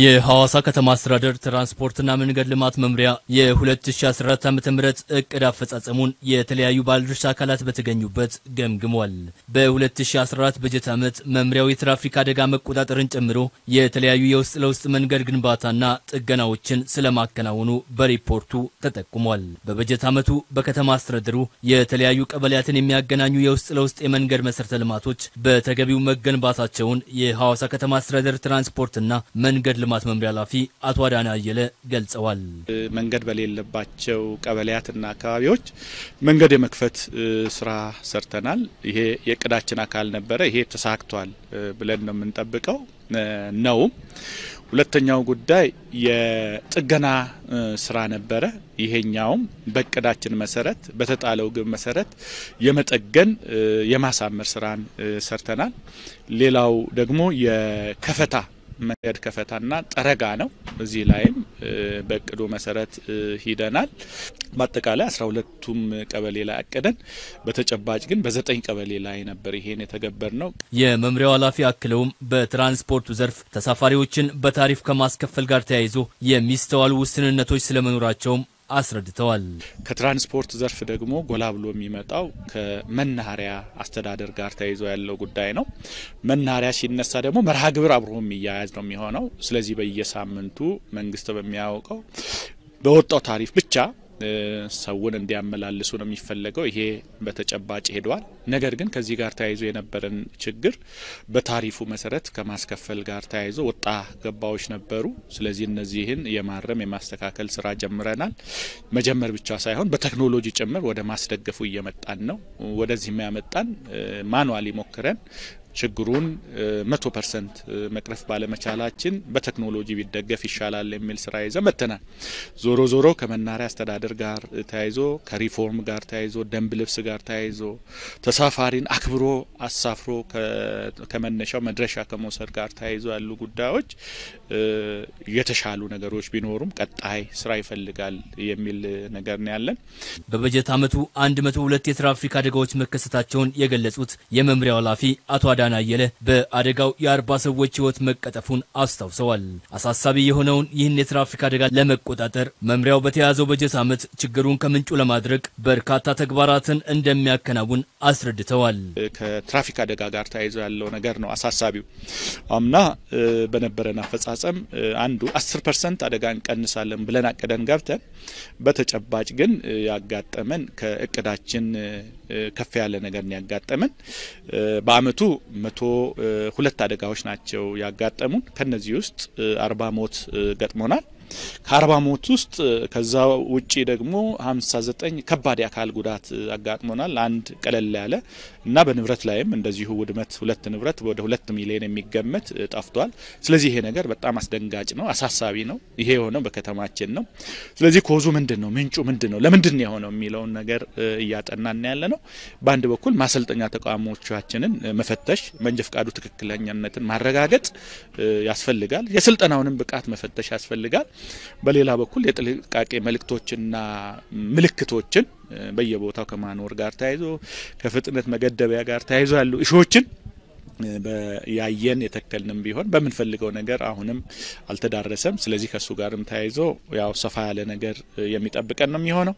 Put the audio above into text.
የሐዋሳ ከተማ አስተዳደር ትራንስፖርትና መንገድ ልማት መምሪያ የ2014 ዓ.ም እቅድ አፈጻጸሙን የተለያዩ ባለድርሻ አካላት በተገኙበት ገምግሟል። በ2014 በጀት ዓመት መምሪያው የትራፊክ አደጋ መቆጣጠርን ጨምሮ የተለያዩ የውስጥ ለውስጥ መንገድ ግንባታና ጥገናዎችን ስለማከናወኑ በሪፖርቱ ተጠቁሟል። በበጀት ዓመቱ በከተማ አስተዳደሩ የተለያዩ ቀበሌያትን የሚያገናኙ የውስጥ ለውስጥ የመንገድ መሠረተ ልማቶች በተገቢው መገንባታቸውን የሐዋሳ ከተማ አስተዳደር ትራንስፖርትና መንገድ የመንገድ ልማት መምሪያ ኃላፊ አቶ አዳነ አየለ ገልጸዋል። መንገድ በሌለባቸው ቀበሌያትና አካባቢዎች መንገድ የመክፈት ስራ ሰርተናል። ይሄ የእቅዳችን አካል ነበረ። ይሄ ተሳክቷል ብለን ነው የምንጠብቀው ነው። ሁለተኛው ጉዳይ የጥገና ስራ ነበረ። ይሄኛውም በእቅዳችን መሰረት በተጣለው ግብ መሰረት የመጠገን የማሳመር ስራን ሰርተናል። ሌላው ደግሞ የከፈታ መንገድ ከፈታና ጠረጋ ነው። እዚህ ላይም በእቅዱ መሰረት ሂደናል። በአጠቃላይ አስራ ሁለቱም ቀበሌ ላይ አቅደን በተጨባጭ ግን በዘጠኝ ቀበሌ ላይ ነበር ይሄን የተገበር ነው። የመምሪያው ኃላፊ አክለውም በትራንስፖርቱ ዘርፍ ተሳፋሪዎችን በታሪፍ ከማስከፈል ጋር ተያይዞ የሚስተዋሉ ውስንነቶች ስለመኖራቸውም አስረድተዋል። ከትራንስፖርት ዘርፍ ደግሞ ጎላ ብሎ የሚመጣው ከመናኸሪያ አስተዳደር ጋር ተያይዞ ያለው ጉዳይ ነው። መናኸሪያ ሲነሳ ደግሞ መርሃ ግብር አብሮ የሚያያዝ ነው የሚሆነው። ስለዚህ በየሳምንቱ መንግስት በሚያውቀው በወጣው ታሪፍ ብቻ ሰውን እንዲያመላልሱ ነው የሚፈለገው። ይሄ በተጨባጭ ሄደዋል። ነገር ግን ከዚህ ጋር ተያይዞ የነበረን ችግር በታሪፉ መሰረት ከማስከፈል ጋር ተያይዞ ወጣ ገባዎች ነበሩ። ስለዚህ እነዚህን የማረም የማስተካከል ስራ ጀምረናል። መጀመር ብቻ ሳይሆን በቴክኖሎጂ ጭምር ወደ ማስደገፉ እየመጣን ነው። ወደዚህ የሚያመጣን ማኑዋሊ ሞክረን ችግሩን መቶ ፐርሰንት መቅረፍ ባለመቻላችን በቴክኖሎጂ ቢደገፍ ይሻላል የሚል ስራ ይዘ መጥተናል። ዞሮ ዞሮ ከመናሪያ አስተዳደር ጋር ተያይዞ ከሪፎርም ጋር ተያይዞ ደንብ ልብስ ጋር ተያይዞ ተሳፋሪን አክብሮ አሳፍሮ ከመነሻው መድረሻ ከመውሰድ ጋር ተያይዞ ያሉ ጉዳዮች የተሻሉ ነገሮች ቢኖሩም ቀጣይ ስራ ይፈልጋል የሚል ነገር ነው ያለን። በበጀት አመቱ ሁለት የትራፊክ አደጋዎች መከሰታቸውን የገለጹት የመምሪያው ኃላፊ አቶ አዳ ኪዳን አየለ በአደጋው የአርባ ሰዎች ህይወት መቀጠፉን አስታውሰዋል። አሳሳቢ የሆነውን ይህን የትራፊክ አደጋ ለመቆጣጠር መምሪያው በተያዘው በጀት ዓመት ችግሩን ከምንጩ ለማድረግ በርካታ ተግባራትን እንደሚያከናውን አስረድተዋል። ከትራፊክ አደጋ ጋር ተያይዞ ያለው ነገር ነው አሳሳቢው። አምና በነበረን አፈጻጸም አንዱ አስር ፐርሰንት አደጋ እንቀንሳለን ብለን አቅደን ገብተን በተጨባጭ ግን ያጋጠመን ከእቅዳችን ከፍ ያለ ነገር ያጋጠመን በአመቱ መቶ ሁለት አደጋዎች ናቸው ያጋጠሙን። ከነዚህ ውስጥ አርባ ሞት ገጥሞናል። ከአርባ ሞት ውስጥ ከዛ ውጪ ደግሞ ዘጠኝ ከባድ የአካል ጉዳት አጋጥሞናል። አንድ ቀለል ያለ እና በንብረት ላይም እንደዚሁ ውድመት ሁለት ንብረት ወደ ሁለት ሚሊዮን የሚገመት ጠፍቷል። ስለዚህ ይሄ ነገር በጣም አስደንጋጭ ነው፣ አሳሳቢ ነው። ይሄ የሆነው በከተማችን ነው። ስለዚህ ኮዙ ምንድን ነው? ምንጩ ምንድን ነው? ለምንድን የሆነው የሚለውን ነገር እያጠናን ያለ ነው። በአንድ በኩል ማሰልጠኛ ተቋሞቻችንን መፈተሽ፣ መንጃ ፈቃዱ ትክክለኛነትን ማረጋገጥ ያስፈልጋል። የስልጠናውንም ብቃት መፈተሽ ያስፈልጋል። በሌላ በኩል የጥንቃቄ መልእክቶችና ምልክቶችን በየቦታው ከማኖር ጋር ተያይዞ ከፍጥነት መገደቢያ ጋር ተያይዞ ያሉ እሾችን ያየን የተከልንም ቢሆን በምንፈልገው ነገር አሁንም አልተዳረሰም። ስለዚህ ከሱ ጋርም ተያይዞ ያው ሰፋ ያለ ነገር የሚጠብቀን ነው የሚሆነው።